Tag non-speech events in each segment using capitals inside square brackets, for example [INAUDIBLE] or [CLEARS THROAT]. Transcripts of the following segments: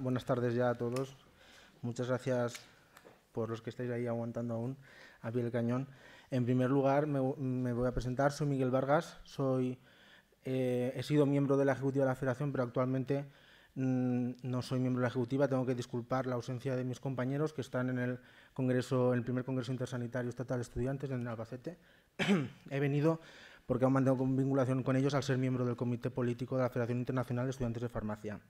buenas tardes ya a todos. Muchas gracias por los que estáis ahí aguantando aún a pie del cañón. En primer lugar, me, voy a presentar. Soy Miguel Vargas. Soy, eh, he sido miembro de la Ejecutiva de la Federación, pero actualmente mm, no soy miembro de la Ejecutiva. Tengo que disculpar la ausencia de mis compañeros que están en el, congreso, el primer Congreso Intersanitario Estatal de Estudiantes en Albacete. [CLEARS THROAT] he venido porque aún mantengo vinculación con ellos al ser miembro del Comité Político de la Federación Internacional de Estudiantes de Farmacia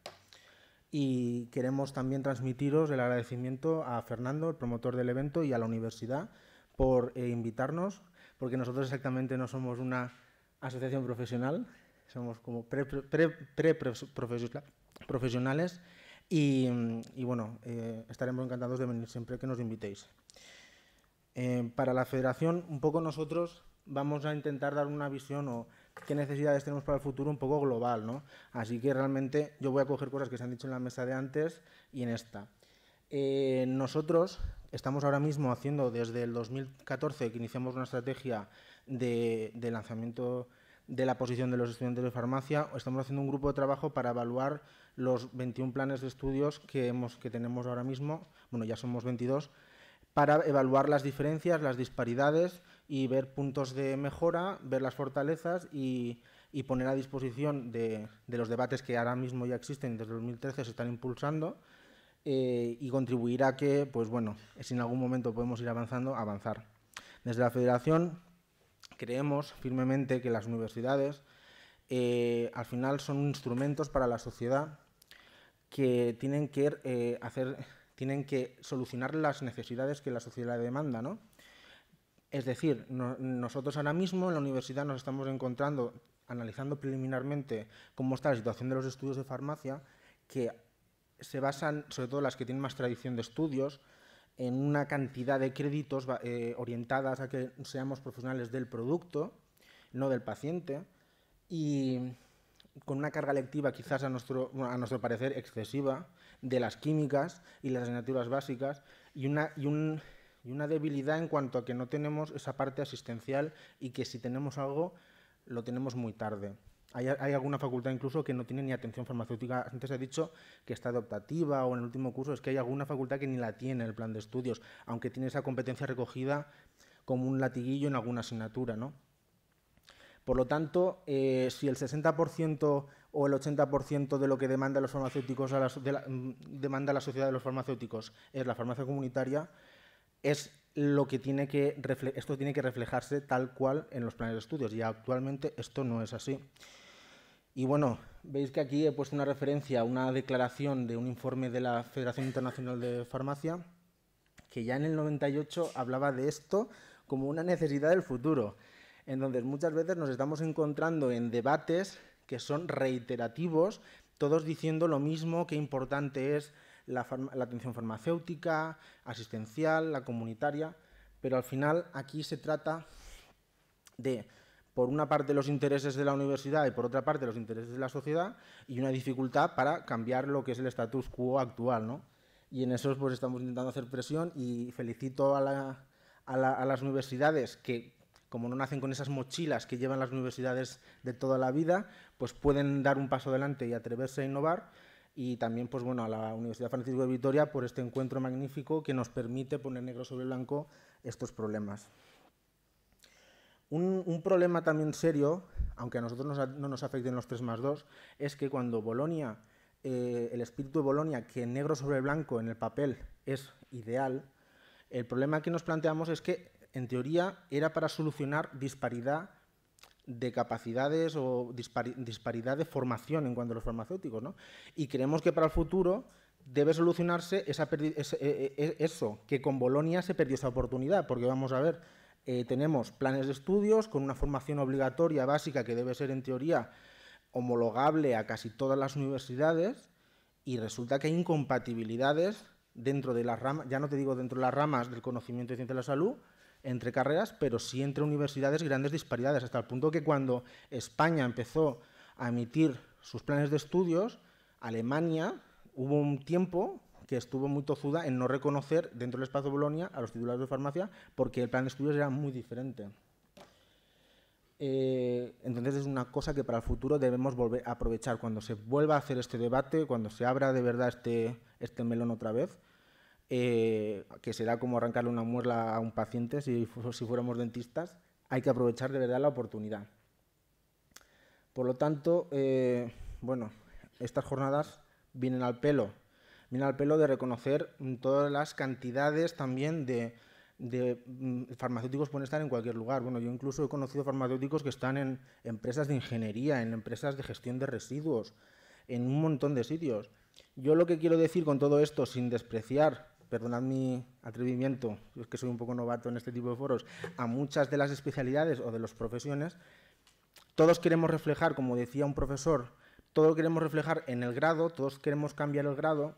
y queremos también transmitiros el agradecimiento a Fernando, el promotor del evento, y a la universidad por eh, invitarnos, porque nosotros exactamente no somos una asociación profesional, somos como pre-profesionales mm, y, bueno, eh, estaremos encantados de venir siempre que nos invitéis. Eh, para la federación, un poco nosotros vamos a intentar dar una visión o qué necesidades tenemos para el futuro un poco global, ¿no? Así que realmente yo voy a coger cosas que se han dicho en la mesa de antes y en esta. Eh, nosotros estamos ahora mismo haciendo desde el 2014 que iniciamos una estrategia de, lanzamiento de la posición de los estudiantes de farmacia, estamos haciendo un grupo de trabajo para evaluar los 21 planes de estudios que, hemos, que tenemos ahora mismo, bueno, ya somos 22, para evaluar las diferencias, las disparidades y ver puntos de mejora, ver las fortalezas y, y poner a disposición de, de, los debates que ahora mismo ya existen desde 2013 se están impulsando eh, y contribuir a que, pues bueno, si en algún momento podemos ir avanzando, avanzar. Desde la Federación creemos firmemente que las universidades eh, al final son instrumentos para la sociedad que tienen que eh, hacer, tienen que solucionar las necesidades que la sociedad demanda, ¿no? Es decir, nosotros ahora mismo en la universidad nos estamos encontrando, analizando preliminarmente cómo está la situación de los estudios de farmacia, que se basan, sobre todo las que tienen más tradición de estudios, en una cantidad de créditos eh, orientadas a que seamos profesionales del producto, no del paciente, y con una carga lectiva quizás a nuestro, a nuestro parecer excesiva de las químicas y las asignaturas básicas y, una, y un y una debilidad en cuanto a que no tenemos esa parte asistencial y que si tenemos algo lo tenemos muy tarde. Hay, alguna facultad incluso que no tiene ni atención farmacéutica. Antes he dicho que está adoptativa o en el último curso, es que hay alguna facultad que ni la tiene el plan de estudios, aunque tiene esa competencia recogida como un latiguillo en alguna asignatura. ¿no? Por lo tanto, eh, si el 60% o el 80% de lo que demanda, los farmacéuticos a mm, demanda la sociedad de los farmacéuticos es la farmacia comunitaria, es lo que tiene que esto tiene que reflejarse tal cual en los planes de estudios y actualmente esto no es así. Y bueno, veis que aquí he puesto una referencia a una declaración de un informe de la Federación Internacional de Farmacia que ya en el 98 hablaba de esto como una necesidad del futuro. en donde muchas veces nos estamos encontrando en debates que son reiterativos, todos diciendo lo mismo, qué importante es la, atención farmacéutica, asistencial, la comunitaria, pero al final aquí se trata de por una parte los intereses de la universidad y por otra parte los intereses de la sociedad y una dificultad para cambiar lo que es el status quo actual. ¿no? Y en eso pues, estamos intentando hacer presión y felicito a, las universidades que, como no nacen con esas mochilas que llevan las universidades de toda la vida, pues pueden dar un paso adelante y atreverse a innovar, y también pues, bueno, a la Universidad Francisco de Vitoria por este encuentro magnífico que nos permite poner negro sobre blanco estos problemas. Un, problema también serio, aunque a nosotros no nos afecten los 3 más 2, es que cuando Bolonia, eh, el espíritu de Bolonia, que negro sobre blanco en el papel es ideal, el problema que nos planteamos es que, en teoría, era para solucionar disparidad de capacidades o disparidad de formación en cuanto a los farmacéuticos. ¿no? Y creemos que para el futuro debe solucionarse e, e, e, eso, que con Bolonia se perdió esa oportunidad, porque vamos a ver, eh, tenemos planes de estudios con una formación obligatoria básica que debe ser en teoría homologable a casi todas las universidades y resulta que hay incompatibilidades dentro de las ramas, ya no te digo dentro de las ramas del conocimiento y ciencia de la salud, entre carreras, pero sí entre universidades grandes disparidades, hasta el punto que cuando España empezó a emitir sus planes de estudios, Alemania hubo un tiempo que estuvo muy tozuda en no reconocer dentro del espacio de Bolonia a los titulares de farmacia porque el plan de estudios era muy diferente. Eh, entonces es una cosa que para el futuro debemos aprovechar cuando se vuelva a hacer este debate, cuando se abra de verdad este, este melón otra vez, eh, que será como arrancarle una muela a un paciente si, si fuéramos dentistas, hay que aprovechar de verdad la oportunidad. Por lo tanto, eh, bueno, estas jornadas vienen al pelo, vienen al pelo de reconocer todas las cantidades también de, de mm, farmacéuticos pueden estar en cualquier lugar. Bueno, yo incluso he conocido farmacéuticos que están en empresas de ingeniería, en empresas de gestión de residuos, en un montón de sitios. Yo lo que quiero decir con todo esto, sin despreciar perdonad mi atrevimiento, es que soy un poco novato en este tipo de foros, a muchas de las especialidades o de las profesiones, todos queremos reflejar, como decía un profesor, todos queremos reflejar en el grado, todos queremos cambiar el grado,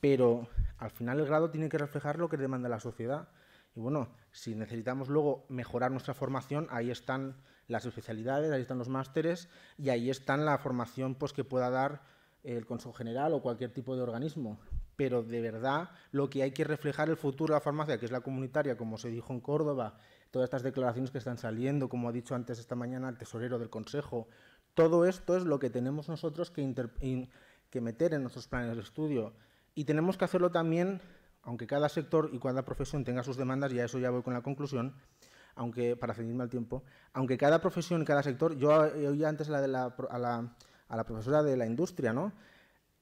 pero al final el grado tiene que reflejar lo que demanda la sociedad. Y bueno, si necesitamos luego mejorar nuestra formación, ahí están las especialidades, ahí están los másteres y ahí está la formación pues, que pueda dar el Consejo General o cualquier tipo de organismo pero de verdad lo que hay que reflejar el futuro de la farmacia, que es la comunitaria, como se dijo en Córdoba, todas estas declaraciones que están saliendo, como ha dicho antes esta mañana el tesorero del Consejo, todo esto es lo que tenemos nosotros que, meter en nuestros planes de estudio. Y tenemos que hacerlo también, aunque cada sector y cada profesión tenga sus demandas, y a eso ya voy con la conclusión, aunque para ceñirme al tiempo, aunque cada profesión y cada sector, yo oía antes la, a la, a la profesora de la industria, ¿no?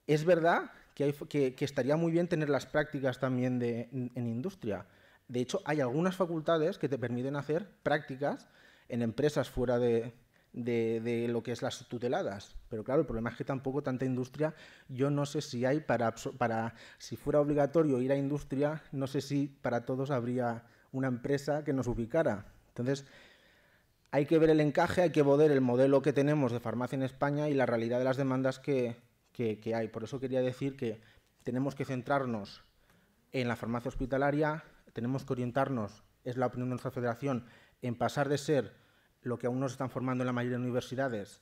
Es verdad que, estaría muy bien tener las prácticas también en, industria. De hecho, hay algunas facultades que te permiten hacer prácticas en empresas fuera de, lo que es las tuteladas. Pero claro, el problema es que tampoco tanta industria, yo no sé si hay para, para si fuera obligatorio ir a industria, no sé si para todos habría una empresa que nos ubicara. Entonces, hay que ver el encaje, hay que poder el modelo que tenemos de farmacia en España y la realidad de las demandas que, que, hay. Por eso quería decir que tenemos que centrarnos en la farmacia hospitalaria, tenemos que orientarnos, es la opinión de nuestra federación, en pasar de ser lo que aún nos están formando en la mayoría de universidades,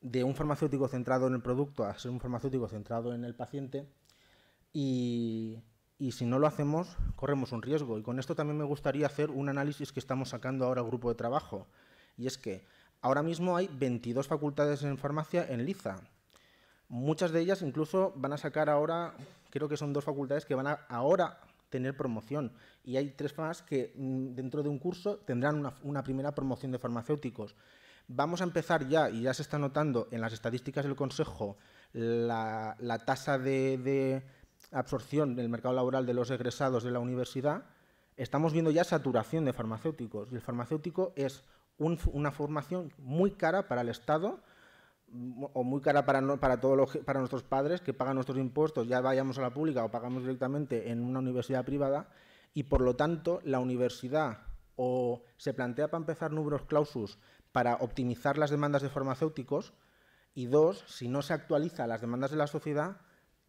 de un farmacéutico centrado en el producto a ser un farmacéutico centrado en el paciente. Y, y, si no lo hacemos, corremos un riesgo. Y con esto también me gustaría hacer un análisis que estamos sacando ahora al grupo de trabajo. Y es que ahora mismo hay 22 facultades en farmacia en Liza. Muchas de ellas incluso van a sacar ahora, creo que son dos facultades que van a ahora tener promoción. Y hay tres más que mm, dentro de un curso tendrán una, primera promoción de farmacéuticos. Vamos a empezar ya, y ya se está notando en las estadísticas del Consejo, la, tasa de, absorción del mercado laboral de los egresados de la universidad. Estamos viendo ya saturación de farmacéuticos. Y el farmacéutico es una formación muy cara para el Estado o muy cara para, todos nuestros padres que pagan nuestros impuestos, ya vayamos a la pública o pagamos directamente en una universidad privada, y por lo tanto la universidad o se plantea para empezar números clausus para optimizar las demandas de farmacéuticos, y dos, si no se actualizan las demandas de la sociedad,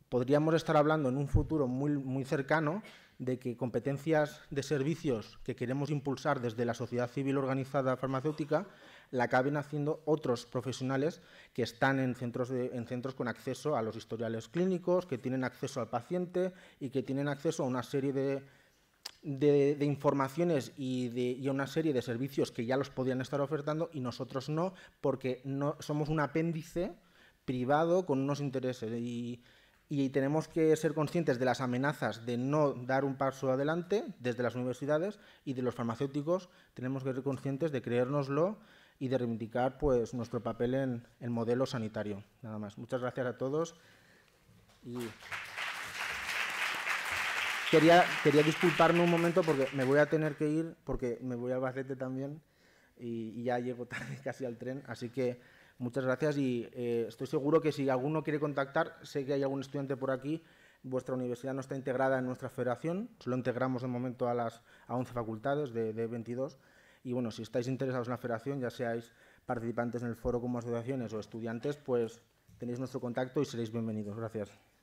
podríamos estar hablando en un futuro muy, muy cercano de que competencias de servicios que queremos impulsar desde la sociedad civil organizada farmacéutica la acaben haciendo otros profesionales que están en centros, con acceso a los historiales clínicos, que tienen acceso al paciente y que tienen acceso a una serie de, informaciones y, a una serie de servicios que ya los podían estar ofertando y nosotros no, porque somos un apéndice privado con unos intereses y tenemos que ser conscientes de las amenazas de no dar un paso adelante desde las universidades y de los farmacéuticos tenemos que ser conscientes de creérnoslo y de reivindicar pues, nuestro papel en el modelo sanitario. Nada más. Muchas gracias a todos. quería, quería disculparme un momento porque me voy a tener que ir, porque me voy al Albacete también y, ya llego tarde [LAUGHS] casi al tren. Así que muchas gracias y eh, estoy seguro que si alguno quiere contactar, sé que hay algún estudiante por aquí. Vuestra universidad no está integrada en nuestra federación, solo integramos de momento a las a 11 facultades de, de 22. Y bueno, si estáis interesados en la federación, ya seáis participantes en el foro como asociaciones o estudiantes, pues tenéis nuestro contacto y seréis bienvenidos. Gracias.